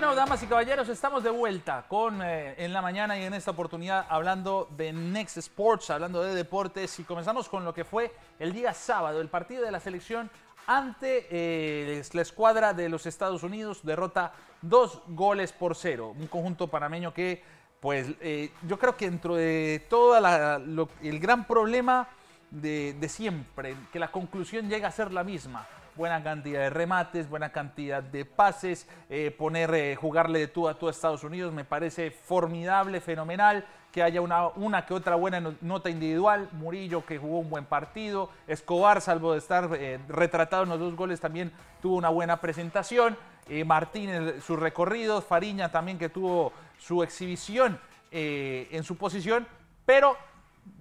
Bueno, damas y caballeros, estamos de vuelta con eh, en la mañana y en esta oportunidad hablando de Next Sports, hablando de deportes y comenzamos con lo que fue el día sábado, el partido de la selección ante eh, la escuadra de los Estados Unidos, derrota dos goles por cero, un conjunto panameño que, pues, eh, yo creo que dentro de todo el gran problema de, de siempre, que la conclusión llega a ser la misma buena cantidad de remates, buena cantidad de pases, eh, poner, eh, jugarle de tú a tú a Estados Unidos, me parece formidable, fenomenal, que haya una, una que otra buena nota individual, Murillo que jugó un buen partido, Escobar, salvo de estar eh, retratado en los dos goles, también tuvo una buena presentación, Martínez sus recorridos, Fariña también que tuvo su exhibición en su posición, pero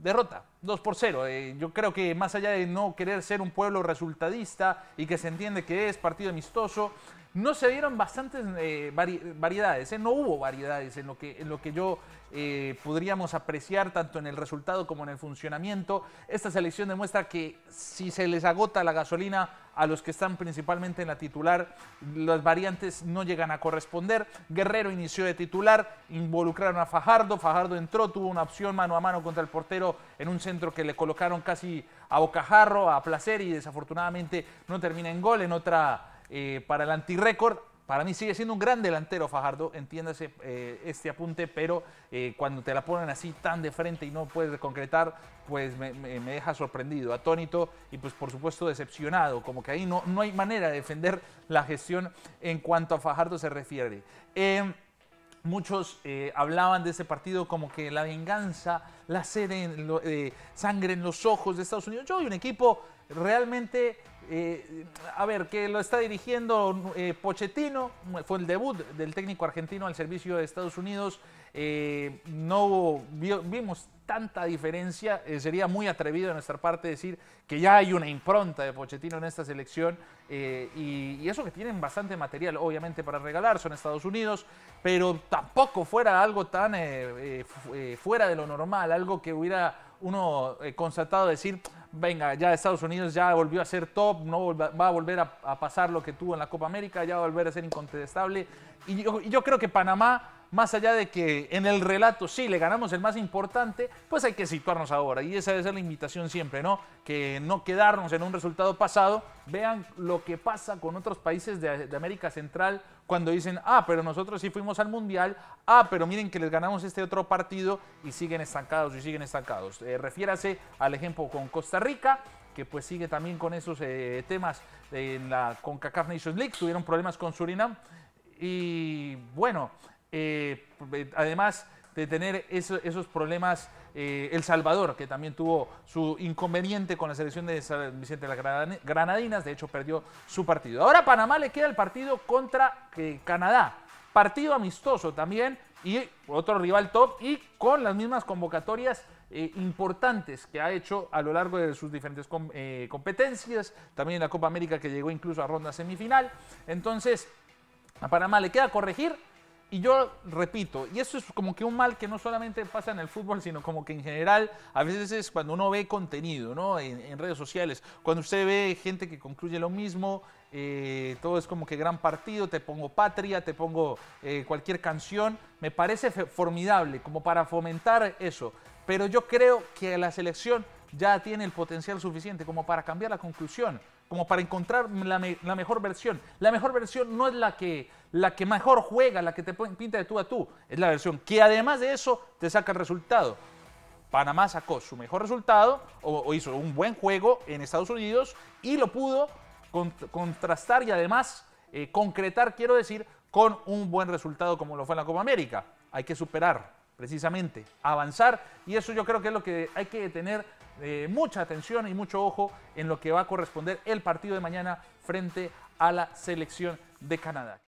derrota, 2 por 0. Eh, yo creo que más allá de no querer ser un pueblo resultadista y que se entiende que es partido amistoso, no se dieron bastantes eh, variedades, ¿eh? no hubo variedades en lo que, en lo que yo eh, podríamos apreciar tanto en el resultado como en el funcionamiento. Esta selección demuestra que si se les agota la gasolina a los que están principalmente en la titular, las variantes no llegan a corresponder. Guerrero inició de titular, involucraron a Fajardo, Fajardo entró, tuvo una opción mano a mano contra el portero en un centro que le colocaron casi a bocajarro, a placer y desafortunadamente no termina en gol, en otra eh, para el antirécord. Para mí sigue siendo un gran delantero Fajardo, entiéndase eh, este apunte, pero eh, cuando te la ponen así tan de frente y no puedes concretar, pues me, deja sorprendido, atónito y pues por supuesto decepcionado, como que ahí no, no hay manera de defender la gestión en cuanto a Fajardo se refiere. Em, muchos eh, hablaban de ese partido como que la venganza, la sed sangre en los ojos de Estados Unidos. Yo y un equipo realmente eh, a ver, que lo está dirigiendo eh, Pochettino, fue el debut del técnico argentino al servicio de Estados Unidos. Eh, no vimos tanta diferencia, sería muy atrevido de nuestra parte decir que ya hay una impronta de Pochettino en esta selección y, y, eso que tienen bastante material, obviamente, para regalar, son Estados Unidos, pero tampoco fuera algo tan fuera de lo normal, algo que hubiera uno constatado decir, venga, ya Estados Unidos ya volvió a ser top, no va a volver a, pasar lo que tuvo en la Copa América, ya va a volver a ser incontestable. y yo creo que Panamá más allá de que en el relato sí le ganamos el más importante, pues hay que situarnos ahora. Y esa debe ser la invitación siempre, ¿no? Que no quedarnos en un resultado pasado. Vean lo que pasa con otros países de, América Central cuando dicen, ah, pero nosotros sí fuimos al Mundial, ah, pero miren que les ganamos este otro partido y siguen estancados y siguen estancados. Eh, refiérase al ejemplo con Costa Rica, que pues sigue también con esos eh, temas con la CONCACAF Nations League, tuvieron problemas con Surinam y bueno, eh, eh, además de tener esos problemas, eh, El Salvador, que también tuvo su inconveniente con la selección de San Vicente de las Granadinas, de hecho perdió su partido. Ahora a Panamá le queda el partido contra Canadá, partido amistoso también y otro rival top y con las mismas convocatorias importantes que ha hecho a lo largo de sus diferentes competencias, también en la Copa América que llegó incluso a ronda semifinal. Entonces, a Panamá le queda corregir y yo repito, y eso es como que un mal que no solamente pasa en el fútbol, sino como que en general, a veces es cuando uno ve contenido, ¿no? En, redes sociales, cuando usted ve gente que concluye lo mismo, eh, todo es como que gran partido, te pongo patria, te pongo eh, cualquier canción, me parece formidable, como para fomentar eso. Pero yo creo que la selección ya tiene el potencial suficiente como para cambiar la conclusión, como para encontrar la, mejor versión. La mejor versión no es la que, la que mejor juega, la que te pinta de tú a tú, es la versión que además de eso te saca el resultado. Panamá sacó su mejor resultado o, hizo un buen juego en Estados Unidos y lo pudo contrastar y además eh, concretar, quiero decir, con un buen resultado como lo fue en la Copa América. Hay que superar precisamente, avanzar. Y eso yo creo que es lo que hay que tener eh, mucha atención y mucho ojo en lo que va a corresponder el partido de mañana frente a la selección de Canadá.